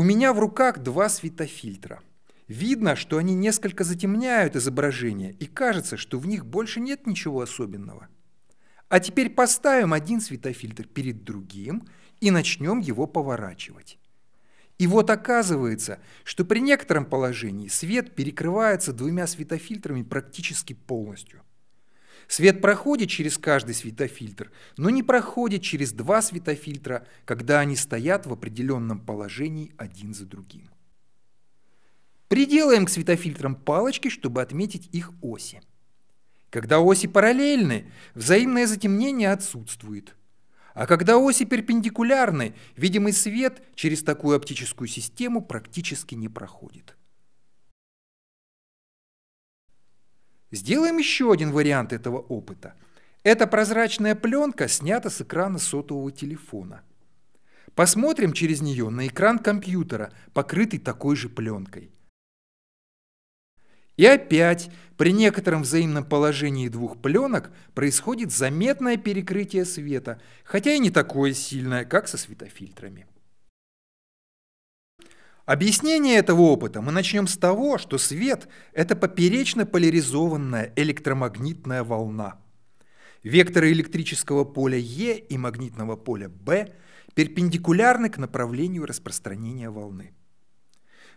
У меня в руках два светофильтра. Видно, что они несколько затемняют изображение, и кажется, что в них больше нет ничего особенного. А теперь поставим один светофильтр перед другим и начнем его поворачивать. И вот оказывается, что при некотором положении свет перекрывается двумя светофильтрами практически полностью – Свет проходит через каждый светофильтр, но не проходит через два светофильтра, когда они стоят в определенном положении один за другим. Приделаем к светофильтрам палочки, чтобы отметить их оси. Когда оси параллельны, взаимное затемнение отсутствует. А когда оси перпендикулярны, видимый свет через такую оптическую систему практически не проходит. Сделаем еще один вариант этого опыта. Эта прозрачная пленка снята с экрана сотового телефона. Посмотрим через нее на экран компьютера, покрытый такой же пленкой. И опять, при некотором взаимном положении двух пленок происходит заметное перекрытие света, хотя и не такое сильное, как со светофильтрами. Объяснение этого опыта мы начнем с того, что свет – это поперечно поляризованная электромагнитная волна. Векторы электрического поля Е и магнитного поля Б перпендикулярны к направлению распространения волны.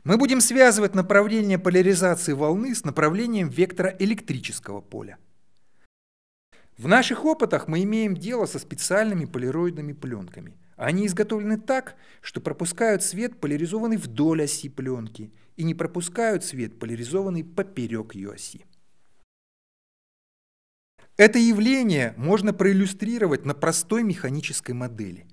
Мы будем связывать направление поляризации волны с направлением вектора электрического поля. В наших опытах мы имеем дело со специальными полироидными пленками, они изготовлены так, что пропускают свет, поляризованный вдоль оси пленки, и не пропускают свет, поляризованный поперек ее оси. Это явление можно проиллюстрировать на простой механической модели.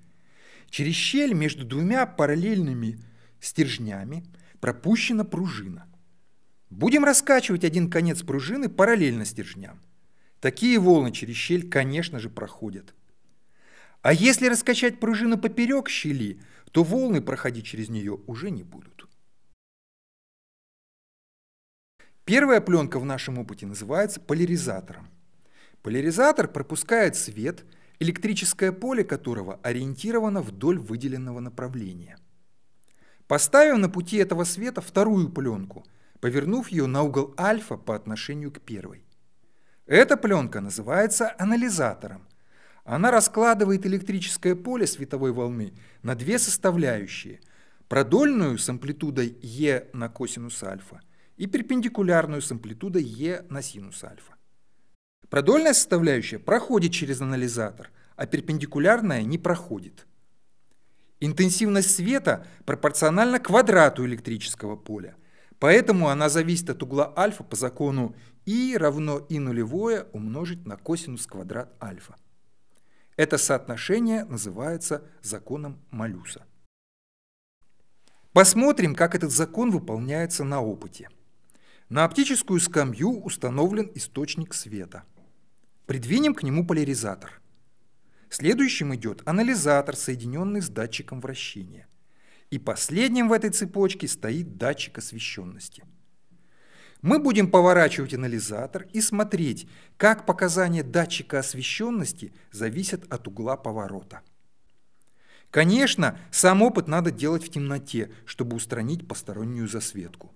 Через щель между двумя параллельными стержнями пропущена пружина. Будем раскачивать один конец пружины параллельно стержням. Такие волны через щель, конечно же, проходят – а если раскачать пружину поперек щели, то волны проходить через нее уже не будут. Первая пленка в нашем опыте называется поляризатором. Поляризатор пропускает свет, электрическое поле которого ориентировано вдоль выделенного направления. Поставив на пути этого света вторую пленку, повернув ее на угол альфа по отношению к первой. Эта пленка называется анализатором она раскладывает электрическое поле световой волны на две составляющие – продольную с амплитудой E на косинус альфа и перпендикулярную с амплитудой E на синус альфа. Продольная составляющая проходит через анализатор, а перпендикулярная не проходит. Интенсивность света пропорциональна квадрату электрического поля, поэтому она зависит от угла альфа по закону I равно I нулевое умножить на косинус квадрат альфа. Это соотношение называется законом Малюса. Посмотрим, как этот закон выполняется на опыте. На оптическую скамью установлен источник света. Придвинем к нему поляризатор. Следующим идет анализатор, соединенный с датчиком вращения. И последним в этой цепочке стоит датчик освещенности – мы будем поворачивать анализатор и смотреть, как показания датчика освещенности зависят от угла поворота. Конечно, сам опыт надо делать в темноте, чтобы устранить постороннюю засветку.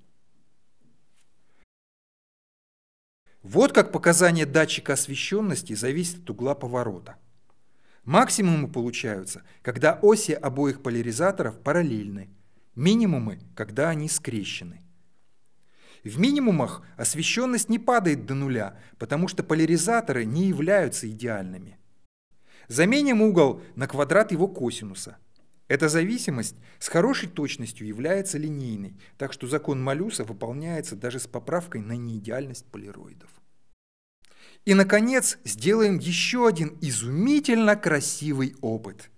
Вот как показания датчика освещенности зависят от угла поворота. Максимумы получаются, когда оси обоих поляризаторов параллельны, минимумы, когда они скрещены. В минимумах освещенность не падает до нуля, потому что поляризаторы не являются идеальными. Заменим угол на квадрат его косинуса. Эта зависимость с хорошей точностью является линейной, так что закон Малюса выполняется даже с поправкой на неидеальность полироидов. И, наконец, сделаем еще один изумительно красивый опыт.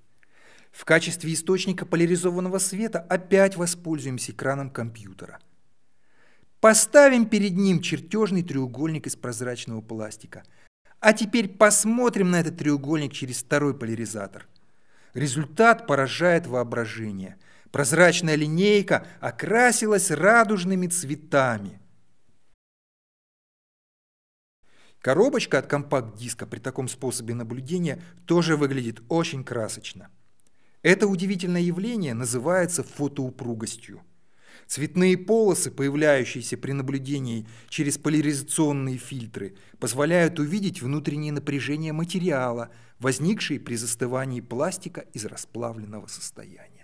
В качестве источника поляризованного света опять воспользуемся экраном компьютера – Поставим перед ним чертежный треугольник из прозрачного пластика. А теперь посмотрим на этот треугольник через второй поляризатор. Результат поражает воображение. Прозрачная линейка окрасилась радужными цветами. Коробочка от компакт-диска при таком способе наблюдения тоже выглядит очень красочно. Это удивительное явление называется фотоупругостью. Цветные полосы, появляющиеся при наблюдении через поляризационные фильтры, позволяют увидеть внутреннее напряжение материала, возникшие при застывании пластика из расплавленного состояния.